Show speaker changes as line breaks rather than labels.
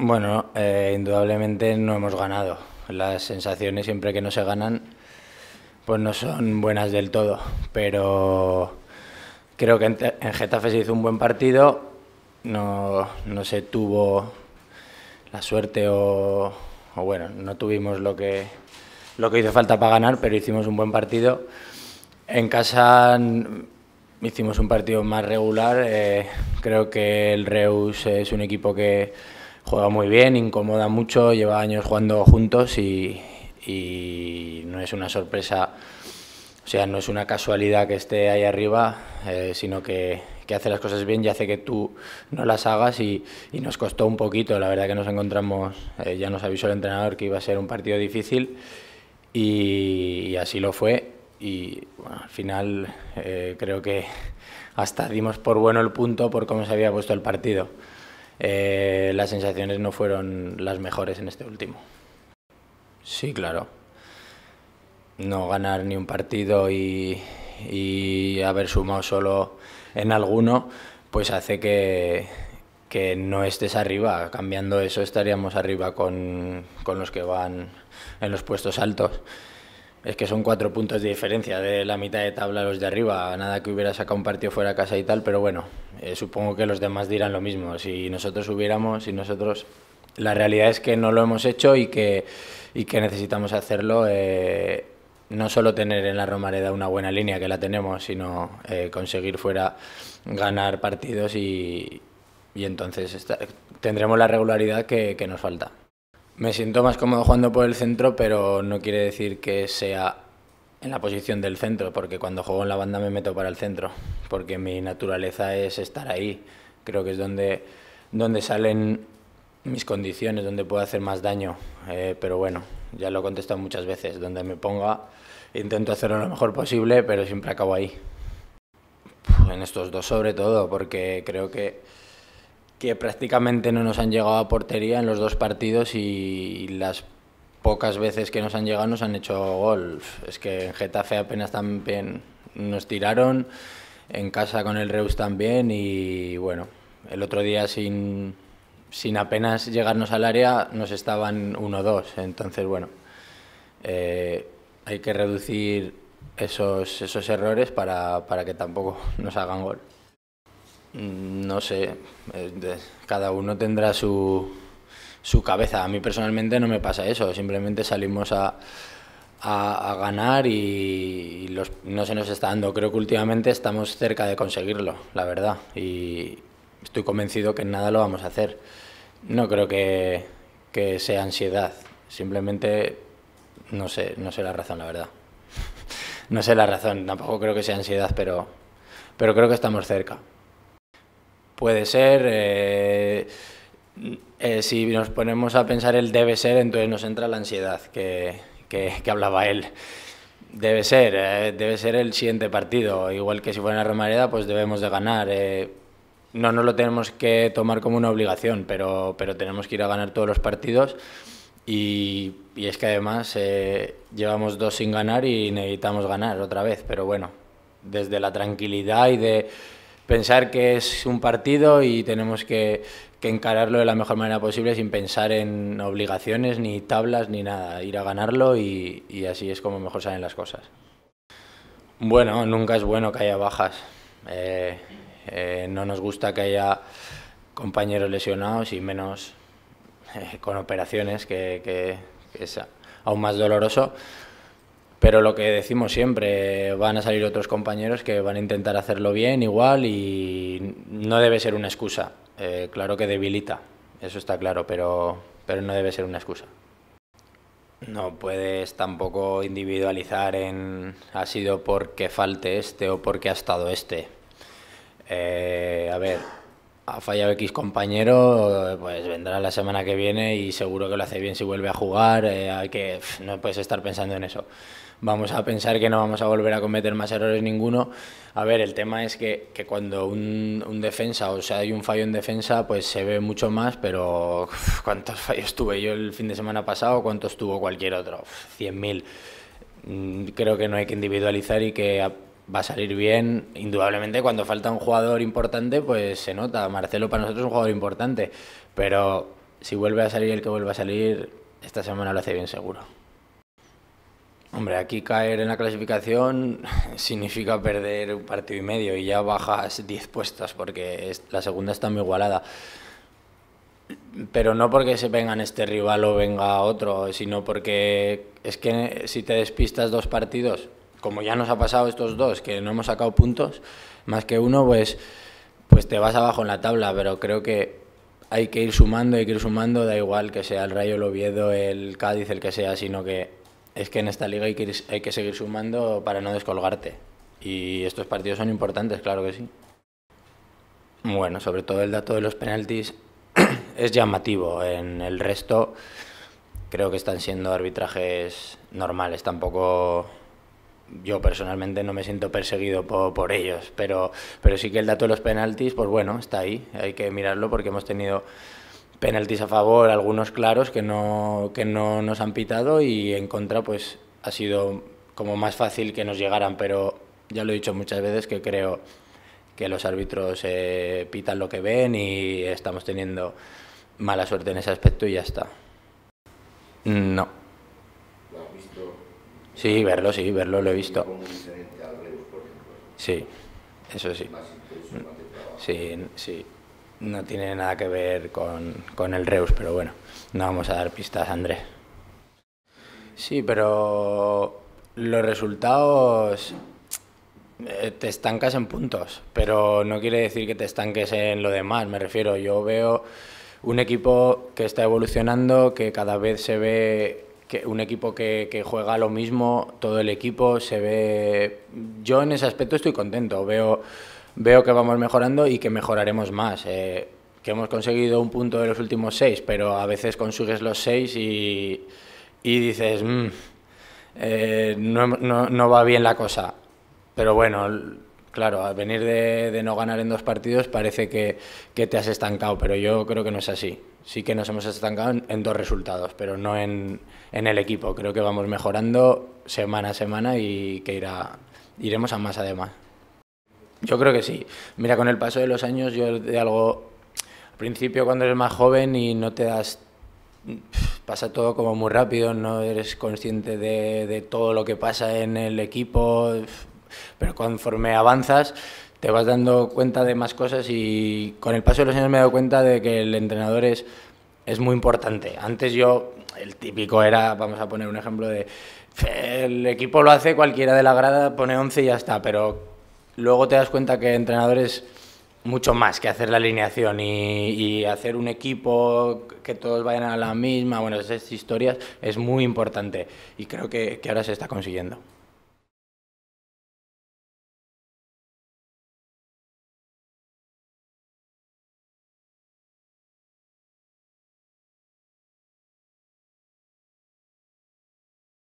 Bueno, eh, indudablemente no hemos ganado. Las sensaciones siempre que no se ganan, pues no son buenas del todo. Pero creo que en, Getafe se hizo un buen partido. No, no se tuvo la suerte o, bueno, no tuvimos lo que, lo que hizo falta para ganar, pero hicimos un buen partido. En casa hicimos un partido más regular. Eh, creo que el Reus es un equipo que juega muy bien, incomoda mucho, lleva años jugando juntos y, no es una sorpresa, o sea, no es una casualidad que esté ahí arriba, eh, sino que, hace las cosas bien y hace que tú no las hagas y, nos costó un poquito, la verdad que nos encontramos, eh, ya nos avisó el entrenador que iba a ser un partido difícil y, así lo fue y al final eh, creo que hasta dimos por bueno el punto por cómo se había puesto el partido. Eh, las sensaciones no fueron las mejores en este último. Sí, claro. No ganar ni un partido y, haber sumado solo en alguno, pues hace que, no estés arriba. Cambiando eso estaríamos arriba con los que van en los puestos altos. Es que son cuatro puntos de diferencia de la mitad de tabla los de arriba. Nada que hubiera sacado un partido fuera de casa y tal, pero bueno, eh, supongo que los demás dirán lo mismo. Si nosotros hubiéramos, si nosotros. La realidad es que no lo hemos hecho y que, que necesitamos hacerlo. Eh, no solo tener en la Romareda una buena línea, que la tenemos, sino eh, conseguir fuera ganar partidos y, entonces tendremos la regularidad que nos falta. Me siento más cómodo jugando por el centro, pero no quiere decir que sea en la posición del centro, porque cuando juego en la banda me meto para el centro, porque mi naturaleza es estar ahí. Creo que es donde, donde salen mis condiciones, donde puedo hacer más daño. Eh, pero bueno, ya lo he contestado muchas veces, donde me ponga intento hacerlo lo mejor posible, pero siempre acabo ahí. En estos dos sobre todo, porque creo que que prácticamente no nos han llegado a portería en los dos partidos y las pocas veces que nos han llegado nos han hecho gol. Es que en Getafe apenas también nos tiraron, en casa con el Reus también y bueno, el otro día sin, sin apenas llegarnos al área nos estaban 1-2. Entonces bueno, eh, hay que reducir esos, esos errores para, para que tampoco nos hagan gol. Mm, no sé, eh, cada uno tendrá su, cabeza. A mí personalmente no me pasa eso, simplemente salimos a, ganar y, no se nos está dando. Creo que últimamente estamos cerca de conseguirlo, la verdad, y estoy convencido que en nada lo vamos a hacer. No creo que, sea ansiedad, simplemente no sé, no sé la razón, la verdad. no sé la razón, tampoco creo que sea ansiedad, pero, pero creo que estamos cerca puede ser. Eh, eh, si nos ponemos a pensar el debe ser, entonces nos entra la ansiedad que, hablaba él. Debe ser, eh, debe ser el siguiente partido. Igual que si fuera la Romareda, pues debemos de ganar. no nos lo tenemos que tomar como una obligación, pero, pero tenemos que ir a ganar todos los partidos. y es que además llevamos dos sin ganar y necesitamos ganar otra vez. Pero bueno, desde la tranquilidad y de pensar que es un partido y tenemos que, encararlo de la mejor manera posible sin pensar en obligaciones, ni tablas, ni nada. Ir a ganarlo y, así es como mejor salen las cosas. Bueno, nunca es bueno que haya bajas. Eh, eh, no nos gusta que haya compañeros lesionados y menos eh, con operaciones, que, que es aún más doloroso. Pero lo que decimos siempre, van a salir otros compañeros que van a intentar hacerlo bien igual y no debe ser una excusa. Eh, claro que debilita, eso está claro, pero, pero no debe ser una excusa. No puedes tampoco individualizar en ha sido porque falte este o porque ha estado este. Eh, a ver, ha fallado X compañero, pues vendrá la semana que viene y seguro que lo hace bien si vuelve a jugar. Eh, hay que, no puedes estar pensando en eso. Vamos a pensar que no vamos a volver a cometer más errores ninguno. A ver, el tema es que, cuando un, defensa, o sea, hay un fallo en defensa, pues se ve mucho más, pero ¿cuántos fallos tuve yo el fin de semana pasado? ¿Cuántos tuvo cualquier otro? 100.000. Mm, creo que no hay que individualizar y que va a salir bien. Indudablemente, cuando falta un jugador importante, pues se nota. Marcelo para nosotros es un jugador importante. Pero si vuelve a salir el que vuelva a salir, esta semana lo hace bien seguro. Hombre, aquí caer en la clasificación significa perder un partido y medio y ya bajas 10 puestos porque la segunda está muy igualada. Pero no porque se en este rival o venga otro, sino porque es que si te despistas dos partidos, como ya nos ha pasado estos dos, que no hemos sacado puntos, más que uno, pues, pues te vas abajo en la tabla, pero creo que hay que ir sumando, hay que ir sumando, da igual que sea el Rayo, el Oviedo, el Cádiz, el que sea, sino que es que en esta liga hay que, hay que seguir sumando para no descolgarte. Y estos partidos son importantes, claro que sí. Bueno, sobre todo el dato de los penaltis es llamativo. En el resto creo que están siendo arbitrajes normales, tampoco yo personalmente no me siento perseguido por, por, ellos, pero, pero sí que el dato de los penaltis, pues bueno, está ahí, hay que mirarlo porque hemos tenido penaltis a favor, algunos claros que no, que no nos han pitado y en contra pues ha sido como más fácil que nos llegaran, pero ya lo he dicho muchas veces que creo que los árbitros eh, pitan lo que ven y estamos teniendo mala suerte en ese aspecto y ya está. No. Sí, verlo, sí, verlo, lo he visto. Sí, eso sí. Sí, sí. No tiene nada que ver con, con el Reus, pero bueno, no vamos a dar pistas, Andrés. Sí, pero los resultados eh, te estancas en puntos, pero no quiere decir que te estanques en lo demás, me refiero, yo veo un equipo que está evolucionando, que cada vez se ve que un equipo que, juega lo mismo, todo el equipo se ve... Yo en ese aspecto estoy contento, veo, veo que vamos mejorando y que mejoraremos más. Eh, que hemos conseguido un punto de los últimos seis, pero a veces consigues los seis y, dices, mm, eh, no, no va bien la cosa. Pero bueno, Claro, al venir de, no ganar en dos partidos parece que, te has estancado, pero yo creo que no es así. Sí que nos hemos estancado en, dos resultados, pero no en, el equipo. Creo que vamos mejorando semana a semana y que irá, iremos a más además. Yo creo que sí. Mira, con el paso de los años yo de algo... Al principio cuando eres más joven y no te das pasa todo como muy rápido, no eres consciente de, de, todo lo que pasa en el equipo, pero conforme avanzas, te vas dando cuenta de más cosas y con el paso de los años me he dado cuenta de que el entrenador es, muy importante. Antes yo, el típico era, vamos a poner un ejemplo de, el equipo lo hace cualquiera de la grada, pone 11 y ya está, pero luego te das cuenta que el entrenador es mucho más que hacer la alineación y, hacer un equipo que todos vayan a la misma, bueno, esas historias es muy importante y creo que ahora se está consiguiendo.